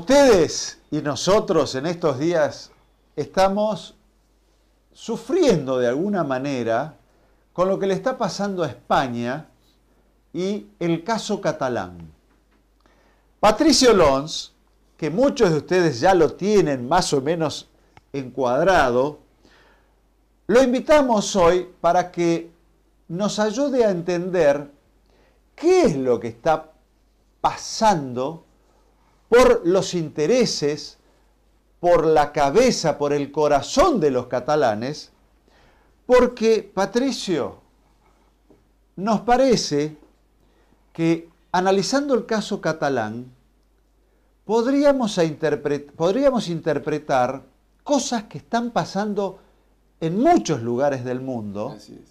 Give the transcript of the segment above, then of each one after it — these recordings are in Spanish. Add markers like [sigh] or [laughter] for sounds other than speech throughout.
Ustedes y nosotros en estos días estamos sufriendo de alguna manera con lo que le está pasando a España y el caso catalán. Patricio Lons, que muchos de ustedes ya lo tienen más o menos encuadrado, lo invitamos hoy para que nos ayude a entender qué es lo que está pasando por los intereses, por la cabeza, por el corazón de los catalanes, porque, Patricio, nos parece que analizando el caso catalán, podríamos, interpretar cosas que están pasando en muchos lugares del mundo. Así es.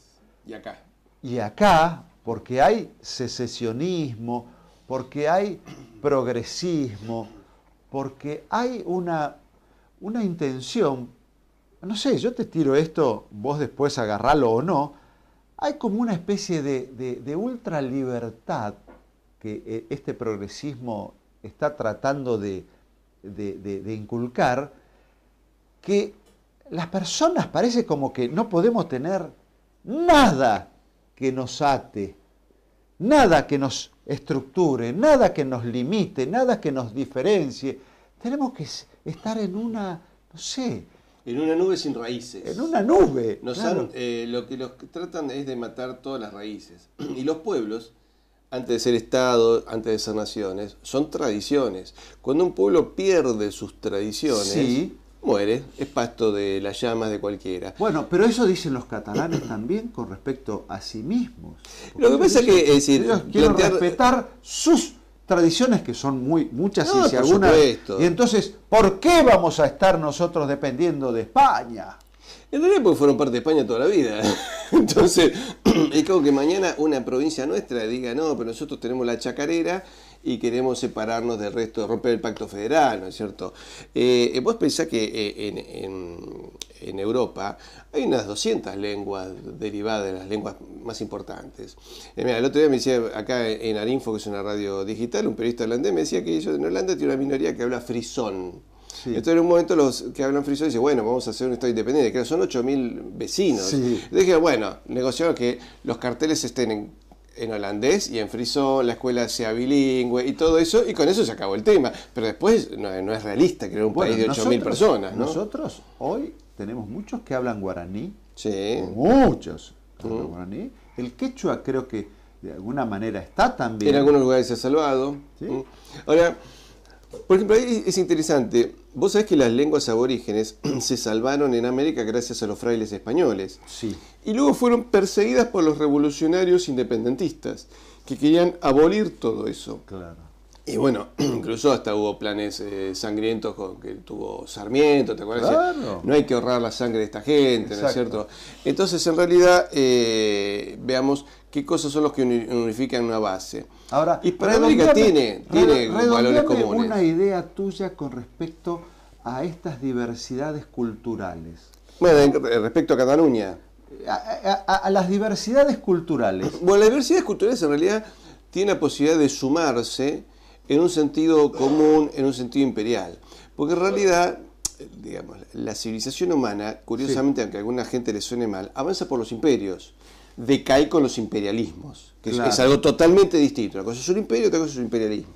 Y acá. Y acá, porque hay secesionismo, porque hay progresismo, porque hay una, una intención, no sé, yo te tiro esto, vos después agarralo o no, hay como una especie de, de, ultralibertad que eh, este progresismo está tratando de, de inculcar, que las personas parece como que no podemos tener nada que nos ate nada que nos estructure, nada que nos limite, nada que nos diferencie. Tenemos que estar en una, no sé. En una nube sin raíces. En una nube. Eh, lo que los tratan es de matar todas las raíces. [clears throat] Y los pueblos, antes de ser Estado, antes de ser naciones, son tradiciones. Cuando un pueblo pierde sus tradiciones, muere, es pasto de las llamas de cualquiera. Bueno, pero eso dicen los catalanes también con respecto a sí mismos. Lo que pasa es que decir, ellos quieren respetar sus tradiciones que son muy muchas y si supuesto. Y entonces, ¿por qué vamos a estar nosotros dependiendo de España? En realidad porque fueron parte de España toda la vida. [laughs] Entonces, [clears throat] es como que mañana una provincia nuestra diga, no, pero nosotros tenemos la chacarera y queremos separarnos del resto, romper el pacto federal, ¿no es cierto? Eh, eh, vos pensás que eh, en, Europa hay unas 200 lenguas derivadas de las lenguas más importantes. mira, el otro día me decía acá en Arinfo, que es una radio digital, un periodista holandés me decía que ellos en Holanda tiene una minoría que habla frisón. Entonces en un momento los que hablan frisón dicen, bueno, vamos a hacer un Estado independiente, que son 8.000 vecinos. entonces Dije, bueno, negociamos que los carteles estén en en holandés y en Frisón la escuela sea bilingüe y todo eso, y con eso se acabó el tema. Pero después no, es realista crear un país de 8.000 personas. Nosotros hoy tenemos muchos que hablan guaraní, muchos mm. guaraní. El quechua creo que de alguna manera está también. En algunos lugares se ha salvado. Mm. Ahora, por ejemplo, ahí es interesante. Vos sabés que las lenguas aborígenes [clears throat] se salvaron en América gracias a los frailes españoles. Sí. Y luego fueron perseguidas por los revolucionarios independentistas, que querían abolir todo eso. Claro. Y bueno, [clears throat] incluso hasta hubo planes eh, sangrientos con, que tuvo Sarmiento, ¿te acuerdas? Claro. No hay que ahorrar la sangre de esta gente, ¿no es cierto? Entonces, en realidad, eh, veamos, qué cosas son los que unifican una base. Ahora, y América tiene, tiene valores comunes. una idea tuya con respecto a estas diversidades culturales. Bueno, eh, respecto a Cataluña. A, las diversidades culturales. Bueno, las diversidades culturales en realidad tienen la posibilidad de sumarse en un sentido común, en un sentido imperial. Porque en realidad, digamos, la civilización humana, curiosamente, aunque a alguna gente le suene mal, avanza por los imperios decae con los imperialismos, que es, algo totalmente distinto. Una cosa es un imperio, otra cosa es un imperialismo.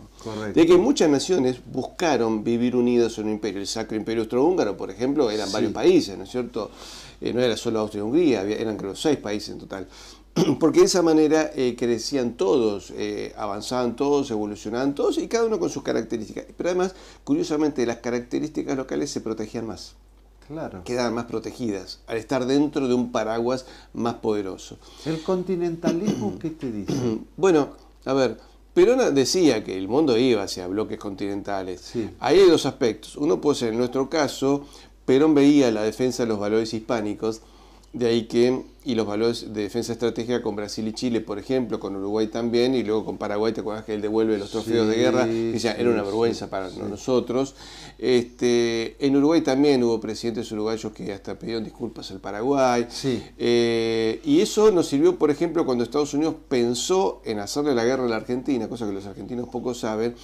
De que muchas naciones buscaron vivir unidas en un imperio. El Sacro Imperio Austrohúngaro, por ejemplo, eran varios países, ¿no es cierto? Eh, no era solo Austria-Hungría, eran creo seis países en total. [clears throat] Porque de esa manera eh, crecían todos, eh, avanzaban todos, evolucionaban todos y cada uno con sus características. Pero además, curiosamente, las características locales se protegían más quedan más protegidas al estar dentro de un paraguas más poderoso. ¿El continentalismo [clears throat] qué te dice? [clears throat] Bueno, a ver, Perón decía que el mundo iba hacia bloques continentales. Ahí hay dos aspectos. Uno puede ser, en nuestro caso, Perón veía la defensa de los valores hispánicos de ahí que, y los valores de defensa estratégica con Brasil y Chile, por ejemplo, con Uruguay también, y luego con Paraguay, ¿te acuerdas que él devuelve los trofeos de guerra? Que era una vergüenza para nosotros. Este, en Uruguay también hubo presidentes uruguayos que hasta pidieron disculpas al Paraguay. Eh, y eso nos sirvió, por ejemplo, cuando Estados Unidos pensó en hacerle la guerra a la Argentina, cosa que los argentinos poco saben,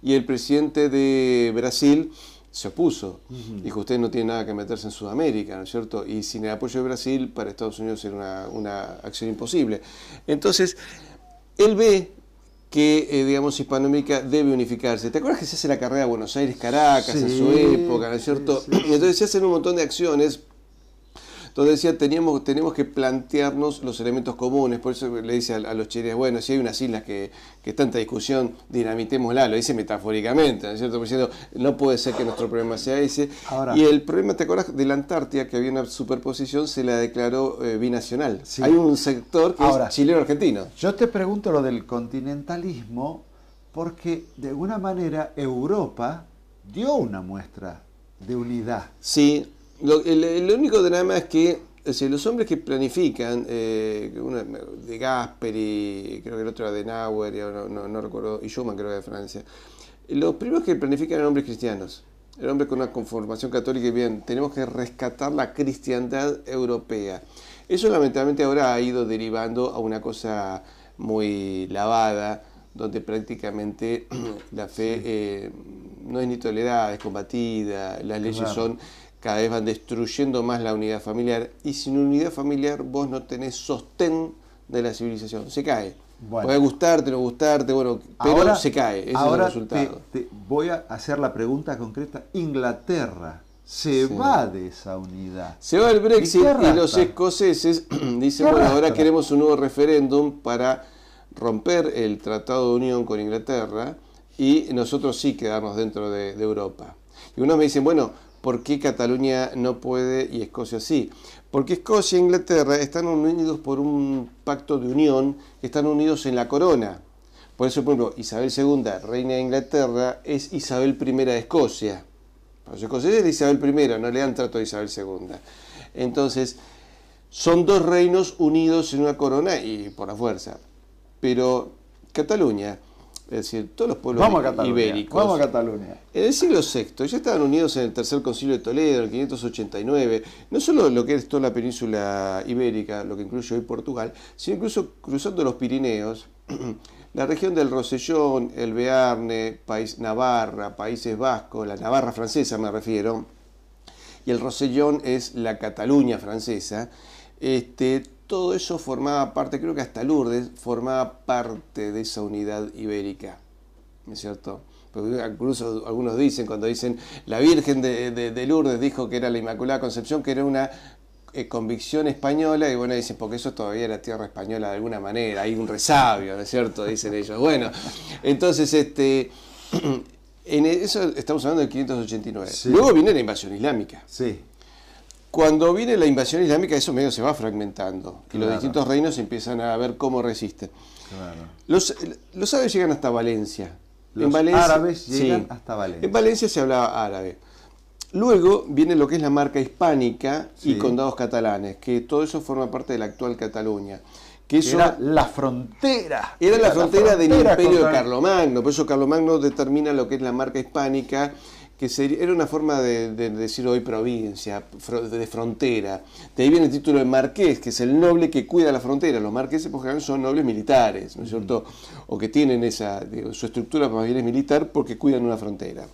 y el presidente de Brasil se opuso. y que Dijo, usted no tiene nada que meterse en Sudamérica, ¿no es cierto? Y sin el apoyo de Brasil, para Estados Unidos era una, acción imposible. Entonces, él ve que, eh, digamos, Hispanoamérica debe unificarse. ¿Te acuerdas que se hace la carrera de Buenos Aires-Caracas en su época, ¿no es cierto? Y Entonces se hacen un montón de acciones entonces decía, teníamos, tenemos que plantearnos los elementos comunes, por eso le dice a, los chilenos, bueno, si hay unas islas que, que en discusión, dinamitémosla, lo dice metafóricamente, ¿no es cierto? no puede ser que nuestro problema sea ese. y el problema, ¿te acuerdas? De la Antártida, que había una superposición, se la declaró eh, binacional. Hay un sector chileno-argentino. Yo te pregunto lo del continentalismo, porque de alguna manera Europa dio una muestra de unidad. Sí, lo, el, el, único drama es que los hombres que planifican, eh, uno de Gasperi, creo que el otro era de Nauer, no, recuerdo, y Schumann creo que de Francia, los primeros que planifican eran hombres cristianos, eran hombres con una conformación católica y bien, tenemos que rescatar la cristiandad europea. Eso lamentablemente ahora ha ido derivando a una cosa muy lavada, donde prácticamente [clears throat] la fe eh, no es ni tolerada, es combatida, las leyes son cada vez van destruyendo más la unidad familiar y sin unidad familiar vos no tenés sostén de la civilización, se cae. Puede gustarte, no gustarte, bueno, pero se cae, es el resultado. voy a hacer la pregunta concreta. Inglaterra se va de esa unidad. Se va el Brexit y, los escoceses [clears throat] dicen, bueno, ahora queremos un nuevo referéndum para romper el Tratado de Unión con Inglaterra y nosotros sí quedarnos dentro de, de Europa. Y unos me dicen, bueno, por qué Cataluña no puede y Escocia sí. Porque Escocia e Inglaterra están unidos por un pacto de unión, están unidos en la corona. Por eso, por ejemplo, Isabel II, reina de Inglaterra, es Isabel I de Escocia. Los escoceses de Isabel I, no le han tratado a Isabel II. Entonces, son dos reinos unidos en una corona y por la fuerza. Pero Cataluña es decir, todos los pueblos ibéricos. Vamos a Cataluña. En el siglo VI ya estaban unidos en el Tercer Concilio de Toledo, en el 589, no solo lo que es toda la península ibérica, lo que incluye hoy Portugal, sino incluso cruzando los Pirineos, [clears throat] la región del Rosellón, el Bearne, País Navarra, Países Vascos, la Navarra francesa me refiero, y el Rosellón es la Cataluña francesa. Este, eso formaba parte, creo que hasta Lourdes, formaba parte de esa unidad ibérica, ¿no es cierto? Porque incluso algunos dicen, cuando dicen, la Virgen de, Lourdes dijo que era la Inmaculada Concepción, que era una eh, convicción española, y bueno, dicen, porque eso todavía era tierra española de alguna manera, hay un resabio, ¿no es cierto? Dicen ellos. Bueno, entonces, este, [clears throat] en eso estamos hablando del 589. Luego viene la invasión islámica. Sí. Cuando viene la invasión islámica, eso medio se va fragmentando, que los distintos reinos empiezan a ver cómo resisten. Los, árabes llegan hasta Valencia. Los en Valencia, árabes llegan hasta Valencia. En Valencia se hablaba árabe. Luego viene lo que es la marca hispánica y condados catalanes, que todo eso forma parte de la actual Cataluña. Que era la frontera. Era, la, frontera del imperio de Carlomagno, por eso Carlomagno determina lo que es la marca hispánica que era una forma de, decir hoy provincia, de frontera. De ahí viene el título de marqués, que es el noble que cuida la frontera. Los marqueses, por son nobles militares, ¿no es cierto? O que tienen esa, su estructura más bien es militar porque cuidan una frontera.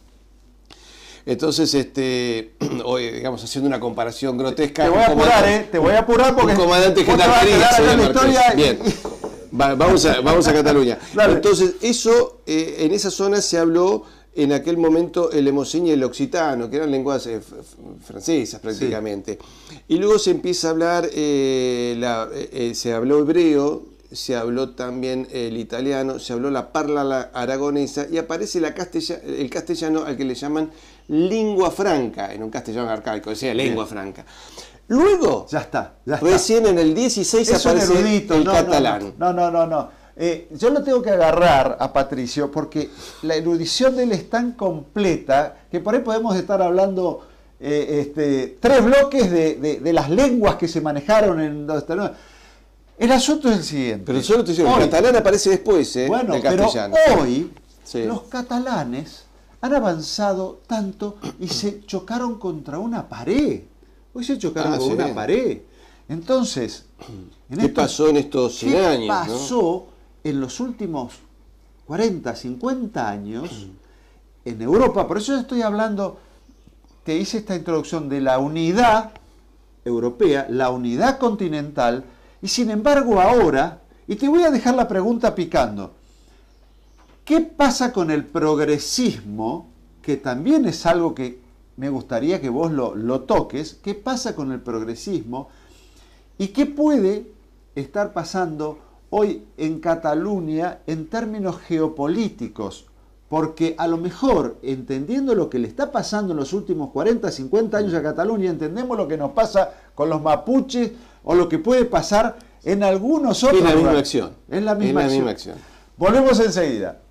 Entonces, este, [clears throat] hoy, digamos, haciendo una comparación grotesca. Te voy a apurar, ¿eh? Te voy a apurar porque. comandante general. Bien. vamos, a, vamos a Cataluña. [laughs] Entonces, eso, eh, en esa zona se habló en aquel momento el emociño y el occitano, que eran lenguas eh, francesas prácticamente. Y luego se empieza a hablar, eh, la, eh, se habló hebreo, se habló también el italiano, se habló la parla aragonesa y aparece la el castellano al que le llaman lengua franca, en un castellano arcaico, o sea, lengua franca. Luego, ya está, Recién en el 16 apareció aparece el catalán. no, no, no. no. Eh, yo lo tengo que agarrar a Patricio porque la erudición de él es tan completa que por ahí podemos estar hablando eh, este, tres bloques de, las lenguas que se manejaron en... El asunto es el siguiente. Pero solo te digo, el catalán aparece después, ¿eh? Bueno, pero hoy los catalanes han avanzado tanto y se chocaron contra una pared. Hoy se chocaron ah, contra una pared. Entonces, ¿qué pasó en estos 100 ¿qué años? pasó en los últimos 40, 50 años en Europa. Por eso estoy hablando, te hice esta introducción de la unidad europea, la unidad continental, y sin embargo ahora, y te voy a dejar la pregunta picando, ¿qué pasa con el progresismo, que también es algo que me gustaría que vos lo, toques, qué pasa con el progresismo y qué puede estar pasando hoy en Cataluña en términos geopolíticos, porque a lo mejor, entendiendo lo que le está pasando en los últimos 40, 50 años a Cataluña, entendemos lo que nos pasa con los mapuches o lo que puede pasar en algunos otros. En la misma acción. En la misma, acción. Volvemos enseguida.